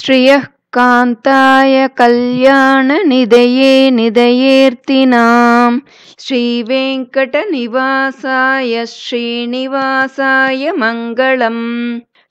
ஸ்ரீயः कान्ताय कल्याणनिधये निधयेऽर्तिनां श्रीवेङ्कटनिवासाय श्रीनिवासाय मङ्गलम्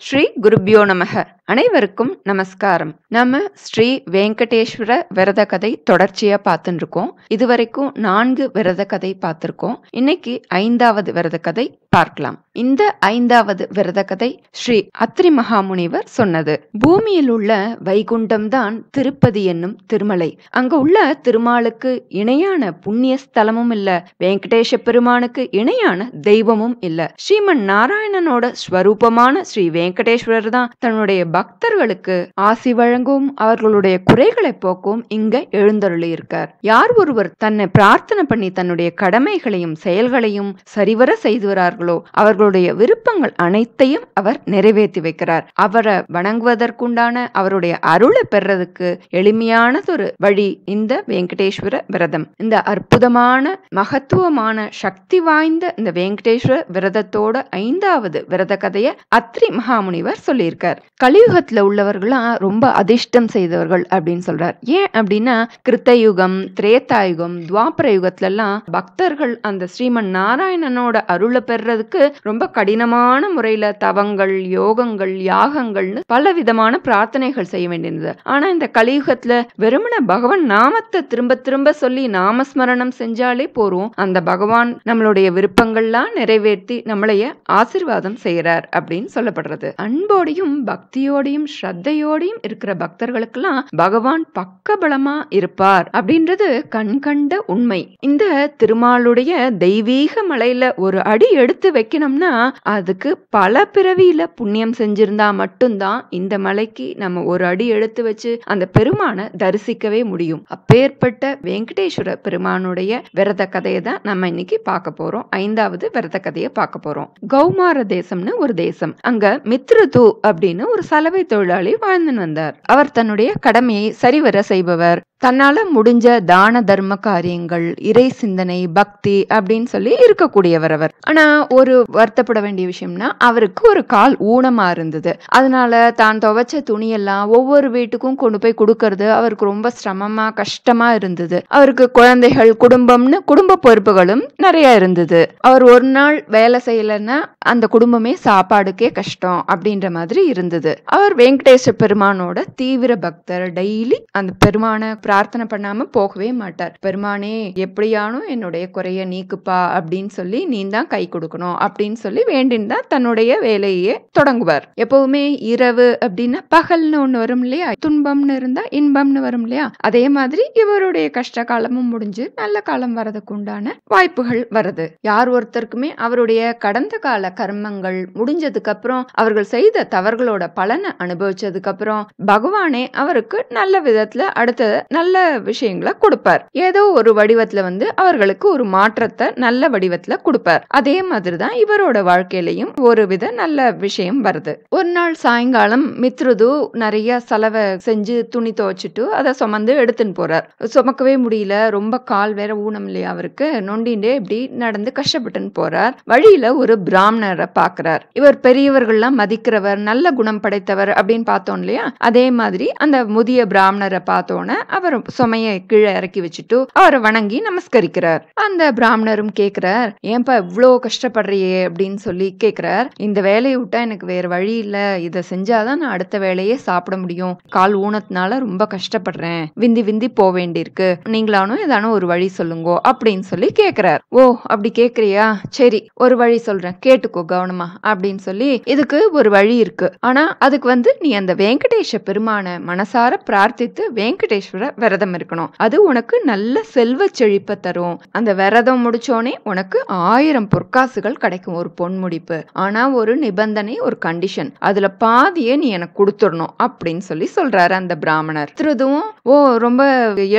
ஸ்ரீ குருப்யோ நமக அனைவருக்கும் நமஸ்காரம் நம்ம ஸ்ரீ வெங்கடேஸ்வர விரத கதை தொடர்ச்சியா பார்த்துட்டு இருக்கோம் இதுவரைக்கும் நான்கு விரத கதை பார்த்திருக்கோம் இன்னைக்கு ஐந்தாவது விரத கதை பார்க்கலாம் இந்த ஐந்தாவது விரத கதை ஸ்ரீ அத்ரி மகாமுனிவர் சொன்னது பூமியில் உள்ள வைகுண்டம் தான் திருப்பதி என்னும் திருமலை அங்க உள்ள திருமாலுக்கு இணையான புண்ணிய ஸ்தலமும் இல்ல வெங்கடேஷ பெருமானுக்கு இணையான தெய்வமும் இல்ல ஸ்ரீமன் நாராயணனோட ஸ்வரூபமான ஸ்ரீ வெங்கடேஸ்வரர் தான் தன்னுடைய பக்தர்களுக்கு ஆசி வழங்கும் அவர்களுடைய குறைகளை போக்கும் இங்க எழுந்தருளியிருக்கார் யார் ஒருவர் தன்னை பிரார்த்தனை பண்ணி தன்னுடைய கடமைகளையும் செயல்களையும் சரிவர செய்து வரார்களோ அவர்களுடைய விருப்பங்கள் அனைத்தையும் அவர் நிறைவேற்றி வைக்கிறார் அவரை வணங்குவதற்குண்டான அவருடைய அருளை பெறதுக்கு எளிமையானதொரு வழி இந்த வெங்கடேஸ்வர விரதம் இந்த அற்புதமான மகத்துவமான சக்தி வாய்ந்த இந்த வெங்கடேஸ்வர விரதத்தோட ஐந்தாவது விரத கதையை அத்ரி மகாமுனிவர் சொல்லியிருக்கார் கலி கலியுகத்துல உள்ளவர்கள்லாம் ரொம்ப அதிர்ஷ்டம் செய்தவர்கள் அப்படின்னு சொல்றார் ஏன் அப்படின்னா கிருத்தயுகம் திரேத்தாயுகம் துவாபர யுகத்துல எல்லாம் பக்தர்கள் அந்த ஸ்ரீமன் நாராயணனோட அருளை பெறதுக்கு ரொம்ப கடினமான முறையில தவங்கள் யோகங்கள் யாகங்கள்னு பல விதமான பிரார்த்தனைகள் செய்ய வேண்டியிருந்தது ஆனா இந்த கலியுகத்துல வெறுமன பகவான் நாமத்தை திரும்ப திரும்ப சொல்லி நாமஸ்மரணம் செஞ்சாலே போறோம் அந்த பகவான் நம்மளுடைய விருப்பங்கள்லாம் நிறைவேற்றி நம்மளைய ஆசிர்வாதம் செய்யறார் அப்படின்னு சொல்லப்படுறது அன்போடையும் பக்தியும் பக்தியோடையும் ஸ்ரத்தையோடையும் இருக்கிற பக்தர்களுக்கெல்லாம் பகவான் பக்க பலமா இருப்பார் அப்படின்றது கண்கண்ட உண்மை இந்த திருமாலுடைய தெய்வீக மலையில ஒரு அடி எடுத்து வைக்கணும்னா அதுக்கு பல பிறவியில புண்ணியம் செஞ்சிருந்தா மட்டும்தான் இந்த மலைக்கு நம்ம ஒரு அடி எடுத்து வச்சு அந்த பெருமானை தரிசிக்கவே முடியும் அப்பேற்பட்ட வெங்கடேஸ்வர பெருமானுடைய விரத கதையை தான் நம்ம இன்னைக்கு பார்க்க போறோம் ஐந்தாவது விரத கதையை பார்க்க போறோம் கௌமார தேசம்னு ஒரு தேசம் அங்க மித்ருது அப்படின்னு ஒரு சலவை தொழிலாளி வாழ்ந்து வந்தார் அவர் தன்னுடைய கடமையை சரிவர செய்பவர் தன்னால் முடிஞ்ச தான தர்ம காரியங்கள் இறை சிந்தனை பக்தி அப்படின்னு சொல்லி இருக்கக்கூடியவர் அவர் ஆனால் ஒரு வருத்தப்பட வேண்டிய விஷயம்னா அவருக்கு ஒரு கால் ஊனமாக இருந்தது அதனால தான் துவைச்ச துணியெல்லாம் ஒவ்வொரு வீட்டுக்கும் கொண்டு போய் கொடுக்கறது அவருக்கு ரொம்ப சிரமமாக கஷ்டமாக இருந்தது அவருக்கு குழந்தைகள் குடும்பம்னு குடும்ப பொறுப்புகளும் நிறைய இருந்தது அவர் ஒரு நாள் வேலை செய்யலைன்னா அந்த குடும்பமே சாப்பாடுக்கே கஷ்டம் அப்படின்ற மாதிரி இருந்தது அவர் வெங்கடேச பெருமானோட தீவிர பக்தர் டெய்லி அந்த பெருமான பிரார்த்தனை பண்ணாம போகவே மாட்டார் பெருமானே எப்படியானும் என்னுடைய குறைய நீக்குப்பா அப்படின்னு சொல்லி நீ தான் கை கொடுக்கணும் அப்படின்னு சொல்லி வேண்டின் தான் தன்னுடைய வேலையே தொடங்குவார் எப்பவுமே இரவு அப்படின்னா பகல்னு ஒண்ணு வரும் இல்லையா துன்பம்னு இருந்தா இன்பம்னு வரும் இல்லையா அதே மாதிரி இவருடைய கஷ்ட காலமும் முடிஞ்சு நல்ல காலம் வர்றதுக்கு உண்டான வாய்ப்புகள் வருது யார் ஒருத்தருக்குமே அவருடைய கடந்த கால கர்மங்கள் முடிஞ்சதுக்கு அப்புறம் அவர்கள் செய்த தவறுகளோட பலனை அனுபவிச்சதுக்கு அப்புறம் பகவானே அவருக்கு நல்ல விதத்துல அடுத்த நல்ல விஷயங்களை கொடுப்பார் ஏதோ ஒரு வடிவத்துல வந்து அவர்களுக்கு ஒரு மாற்றத்தை நல்ல வடிவத்துல கொடுப்பார் அதே மாதிரி தான் இவரோட வாழ்க்கையிலையும் ஒரு வித நல்ல விஷயம் வருது ஒரு நாள் சாயங்காலம் மித்ருது நிறைய செலவை செஞ்சு துணி துவைச்சிட்டு அதை சுமந்து எடுத்துன்னு போறார் சுமக்கவே முடியல ரொம்ப கால் வேற ஊனம் இல்லையா அவருக்கு நொண்டிண்டே இப்படி நடந்து கஷ்டப்பட்டுன்னு போறார் வழியில ஒரு பிராமணரை பாக்குறார் இவர் பெரியவர்கள்லாம் மதிக்கிறவர் நல்ல குணம் படைத்தவர் அப்படின்னு பார்த்தோம் இல்லையா அதே மாதிரி அந்த முதிய பிராமணரை பார்த்தோன்னே அவர் அவர் சுமையை கீழே இறக்கி வச்சுட்டு அவரை வணங்கி நமஸ்கரிக்கிறார் அந்த பிராமணரும் கேக்குறார் ஏன்பா இவ்வளோ கஷ்டப்படுறியே அப்படின்னு சொல்லி கேக்குறார் இந்த வேலையை விட்டா எனக்கு வேற வழி இல்ல இதை செஞ்சாதான் நான் அடுத்த வேலையே சாப்பிட முடியும் கால் ஊனத்தினால ரொம்ப கஷ்டப்படுறேன் விந்தி விந்தி போக வேண்டியிருக்கு நீங்களானும் ஏதானும் ஒரு வழி சொல்லுங்கோ அப்படின்னு சொல்லி கேக்குறார் ஓ அப்படி கேக்குறியா சரி ஒரு வழி சொல்றேன் கேட்டுக்கோ கவனமா அப்படின்னு சொல்லி இதுக்கு ஒரு வழி இருக்கு ஆனா அதுக்கு வந்து நீ அந்த வெங்கடேஷ பெருமான மனசார பிரார்த்தித்து வெங்கடேஸ்வர விரதம் இருக்கணும் அது உனக்கு நல்ல செல்வ செழிப்பை தரும் அந்த விரதம் முடிச்சோனே உனக்கு ஆயிரம் பொற்காசுகள் கிடைக்கும் ஒரு பொன்முடிப்பு ஆனா ஒரு நிபந்தனை ஒரு கண்டிஷன் அதுல பாதியை நீ எனக்கு கொடுத்துடணும் அப்படின்னு சொல்லி சொல்றாரு அந்த பிராமணர் திருதுவும் ஓ ரொம்ப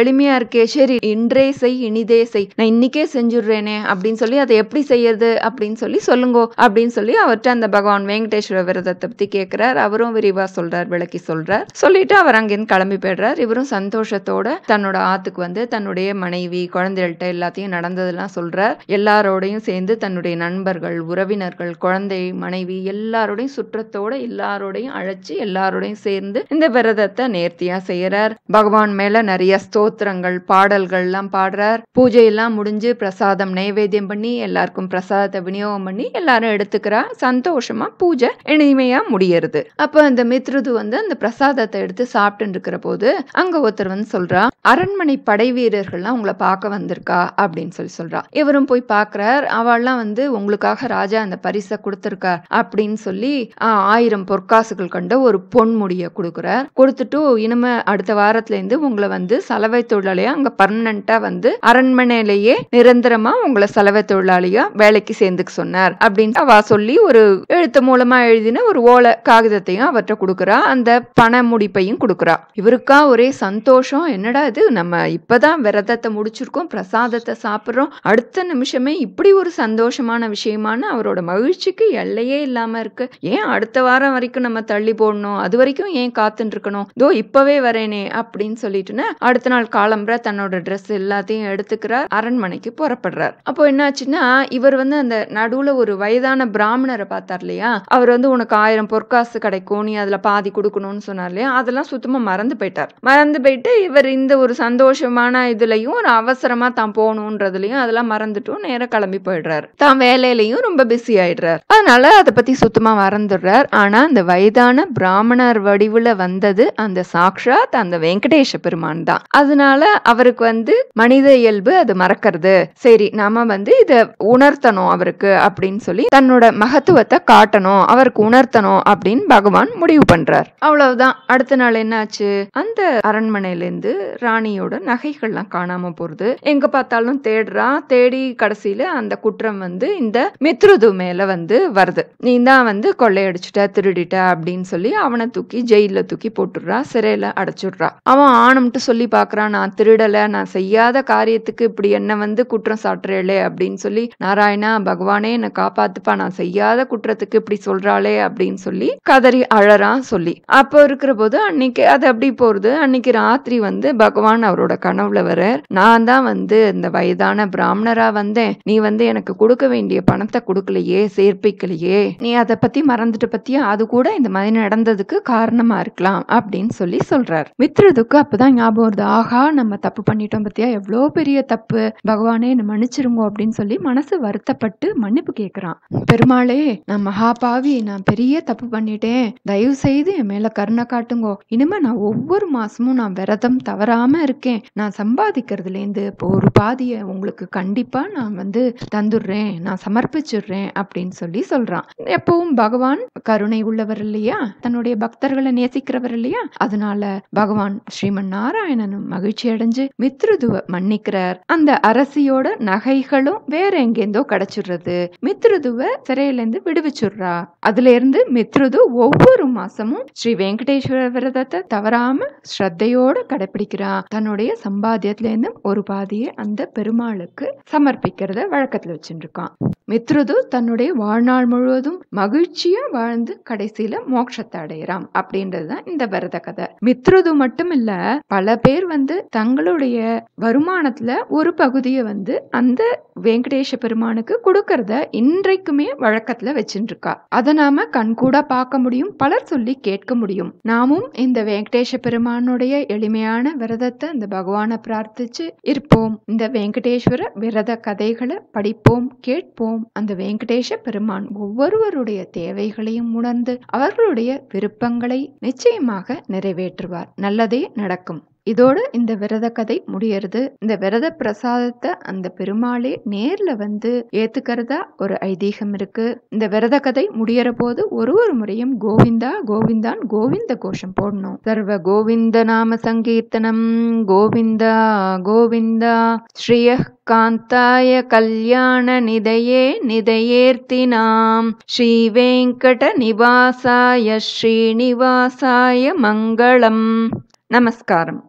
எளிமையா இருக்கே சரி இன்றே செய் இனிதே செய் நான் இன்னைக்கே செஞ்சுடுறேனே அப்படின்னு சொல்லி அதை எப்படி செய்யறது அப்படின்னு சொல்லி சொல்லுங்கோ அப்படின்னு சொல்லி அவர்கிட்ட அந்த பகவான் வெங்கடேஸ்வர விரதத்தை பத்தி கேட்கிறார் அவரும் விரிவா சொல்றார் விளக்கி சொல்றார் சொல்லிட்டு அவர் அங்கிருந்து கிளம்பி போயிடுறார் இவரும் சந்தோஷத்தோட குடும்பத்தோட தன்னோட ஆத்துக்கு வந்து தன்னுடைய மனைவி குழந்தைகள்கிட்ட எல்லாத்தையும் நடந்ததெல்லாம் சொல்றார் எல்லாரோடையும் சேர்ந்து தன்னுடைய நண்பர்கள் உறவினர்கள் குழந்தை மனைவி எல்லாரோடையும் சுற்றத்தோட எல்லாரோடையும் அழைச்சி எல்லாரோடையும் சேர்ந்து இந்த விரதத்தை நேர்த்தியா செய்யறார் பகவான் மேல நிறைய ஸ்தோத்திரங்கள் பாடல்கள் எல்லாம் பாடுறார் பூஜை எல்லாம் முடிஞ்சு பிரசாதம் நைவேத்தியம் பண்ணி எல்லாருக்கும் பிரசாதத்தை விநியோகம் பண்ணி எல்லாரும் எடுத்துக்கிறா சந்தோஷமா பூஜை இனிமையா முடியறது அப்ப அந்த மித்ருது வந்து அந்த பிரசாதத்தை எடுத்து சாப்பிட்டு இருக்கிற போது அங்க ஒருத்தர் வந்து சொல்றா அரண்மனை படை வீரர்கள்லாம் உங்களை பார்க்க வந்திருக்கா அப்படின்னு சொல்லி சொல்றா இவரும் போய் பார்க்குறார் அவள்லாம் வந்து உங்களுக்காக ராஜா அந்த பரிசை கொடுத்துருக்கார் அப்படின்னு சொல்லி ஆயிரம் பொற்காசுகள் கண்ட ஒரு பொன்முடிய கொடுக்குறார் கொடுத்துட்டு இனிமே அடுத்த இருந்து உங்களை வந்து சலவை தொழிலாளியா அங்க பர்மனண்டா வந்து அரண்மனையிலேயே நிரந்தரமா உங்களை சலவை தொழிலாளியா வேலைக்கு சேர்ந்துக்க சொன்னார் அப்படின்னு அவ சொல்லி ஒரு எழுத்து மூலமா எழுதின ஒரு ஓலை காகிதத்தையும் அவர்கிட்ட கொடுக்குறா அந்த பண முடிப்பையும் கொடுக்குறா இவருக்கா ஒரே சந்தோஷம் நினைக்கிறோம் என்னடா இது நம்ம இப்பதான் விரதத்தை முடிச்சிருக்கோம் பிரசாதத்தை சாப்பிட்றோம் அடுத்த நிமிஷமே இப்படி ஒரு சந்தோஷமான விஷயமான அவரோட மகிழ்ச்சிக்கு எல்லையே இல்லாம இருக்கு ஏன் அடுத்த வாரம் வரைக்கும் நம்ம தள்ளி போடணும் அது வரைக்கும் ஏன் காத்துட்டு இருக்கணும் தோ இப்பவே வரேனே அப்படின்னு சொல்லிட்டுன்னு அடுத்த நாள் காலம்புற தன்னோட ட்ரெஸ் எல்லாத்தையும் எடுத்துக்கிறார் அரண்மனைக்கு புறப்படுறார் அப்போ என்னாச்சுன்னா இவர் வந்து அந்த நடுவுல ஒரு வயதான பிராமணரை பார்த்தார் இல்லையா அவர் வந்து உனக்கு ஆயிரம் பொற்காசு கிடைக்கும் நீ அதுல பாதி கொடுக்கணும்னு சொன்னார் இல்லையா அதெல்லாம் சுத்தமா மறந்து போயிட்டார் மறந்து போயிட்டு இவர் இந்த ஒரு சந்தோஷமான இதுலையும் ஒரு அவசரமா தான் போகணுன்றதுலையும் அதெல்லாம் மறந்துட்டும் நேரம் கிளம்பி போயிடுறாரு தான் வேலையிலையும் ரொம்ப பிஸி ஆயிடுறாரு அதனால அதை பத்தி சுத்தமா மறந்துடுறார் ஆனா அந்த வயதான பிராமணர் வடிவுல வந்தது அந்த சாக்ஷாத் அந்த வெங்கடேஷ பெருமான் தான் அதனால அவருக்கு வந்து மனித இயல்பு அது மறக்கிறது சரி நாம வந்து இதை உணர்த்தணும் அவருக்கு அப்படின்னு சொல்லி தன்னோட மகத்துவத்தை காட்டணும் அவருக்கு உணர்த்தணும் அப்படின்னு பகவான் முடிவு பண்றார் அவ்வளவுதான் அடுத்த நாள் என்னாச்சு அந்த அரண்மனையில வந்து ராணியோட நகைகள்லாம் காணாம போறது எங்க பார்த்தாலும் தேடுறா தேடி கடைசியில அந்த குற்றம் வந்து இந்த மித்ருது மேல வந்து வருது நீ தான் வந்து கொள்ளையடிச்சுட்ட திருடிட்ட அப்படின்னு சொல்லி அவனை தூக்கி ஜெயில தூக்கி போட்டுடுறா சிறையில அடைச்சிடுறா அவன் ஆணும்ட்டு சொல்லி பாக்குறான் நான் திருடல நான் செய்யாத காரியத்துக்கு இப்படி என்ன வந்து குற்றம் சாட்டுறேளே அப்படின்னு சொல்லி நாராயணா பகவானே என்னை காப்பாத்துப்பா நான் செய்யாத குற்றத்துக்கு இப்படி சொல்றாளே அப்படின்னு சொல்லி கதறி அழறான் சொல்லி அப்போ இருக்கிற போது அன்னைக்கு அது அப்படி போறது அன்னைக்கு ராத்திரி வந்து வந்து பகவான் அவரோட கனவுல வர நான் தான் வந்து இந்த வயதான பிராமணரா வந்தேன் நீ வந்து எனக்கு கொடுக்க வேண்டிய பணத்தை கொடுக்கலையே சேர்ப்பிக்கலையே நீ அதை பத்தி மறந்துட்டு பத்தியா அது கூட இந்த மாதிரி நடந்ததுக்கு காரணமா இருக்கலாம் அப்படின்னு சொல்லி சொல்றார் மித்ரதுக்கு அப்பதான் ஞாபகம் வருது ஆகா நம்ம தப்பு பண்ணிட்டோம் பத்தியா எவ்வளோ பெரிய தப்பு பகவானே என்ன மன்னிச்சிருங்கோ அப்படின்னு சொல்லி மனசு வருத்தப்பட்டு மன்னிப்பு கேட்கிறான் பெருமாளே நான் மகா பாவி நான் பெரிய தப்பு பண்ணிட்டேன் தயவு செய்து என் மேல கருணை காட்டுங்கோ இனிமே நான் ஒவ்வொரு மாசமும் நான் விரதம் தவறாம இருக்கேன் நான் சம்பாதிக்கிறதுலேருந்து இப்போ ஒரு பாதியை உங்களுக்கு கண்டிப்பா நான் வந்து தந்துடுறேன் நான் சமர்ப்பிச்சிடுறேன் அப்படின்னு சொல்லி சொல்றான் எப்பவும் பகவான் கருணை உள்ளவர் இல்லையா தன்னுடைய பக்தர்களை நேசிக்கிறவர் இல்லையா அதனால பகவான் ஸ்ரீமன் நாராயணனும் மகிழ்ச்சி அடைஞ்சு மித்ருதுவ மன்னிக்கிறார் அந்த அரசியோட நகைகளும் வேற எங்கேந்தோ கிடைச்சிடுறது மித்ருதுவ சிறையிலேருந்து விடுவிச்சுடுறா அதுல இருந்து மித்ருது ஒவ்வொரு மாசமும் ஸ்ரீ வெங்கடேஸ்வர விரதத்தை தவறாம ஸ்ரத்தையோட கடை பிடிக்கிறான் தன்னுடைய இருந்து ஒரு பாதியை அந்த பெருமாளுக்கு சமர்ப்பிக்கிறத வழக்கத்தில் வச்சுருக்கான் மித்ருது தன்னுடைய வாழ்நாள் முழுவதும் மகிழ்ச்சியா வாழ்ந்து கடைசியில மோட்சத்தை அடையிறான் அப்படின்றதுதான் இந்த விரத கதை மித்ருது மட்டும் இல்ல பல பேர் வந்து தங்களுடைய வருமானத்துல ஒரு பகுதியை வந்து அந்த வெங்கடேஷ பெருமானுக்கு கொடுக்கறத இன்றைக்குமே வழக்கத்துல வச்சுட்டு இருக்கா அதை நாம கண்கூட பார்க்க முடியும் பலர் சொல்லி கேட்க முடியும் நாமும் இந்த வெங்கடேஷ பெருமானுடைய எளிமையான முழுமையான விரதத்தை இந்த பகவானை பிரார்த்திச்சு இருப்போம் இந்த வெங்கடேஸ்வர விரத கதைகளை படிப்போம் கேட்போம் அந்த வெங்கடேஷ பெருமான் ஒவ்வொருவருடைய தேவைகளையும் உணர்ந்து அவர்களுடைய விருப்பங்களை நிச்சயமாக நிறைவேற்றுவார் நல்லதே நடக்கும் இதோடு இந்த விரத கதை முடியறது இந்த விரத பிரசாதத்தை அந்த பெருமாளே நேர்ல வந்து ஏத்துக்கிறதா ஒரு ஐதீகம் இருக்கு இந்த விரத கதை முடியற போது ஒரு ஒரு முறையும் கோவிந்தா கோவிந்தான் கோவிந்த கோஷம் போடணும் சர்வ கோவிந்த நாம சங்கீர்த்தனம் கோவிந்தா கோவிந்தா ஸ்ரீய காந்தாய கல்யாண நிதையே நாம் ஸ்ரீ வெங்கட நிவாசாய ஸ்ரீனிவாசாய மங்களம் நமஸ்காரம்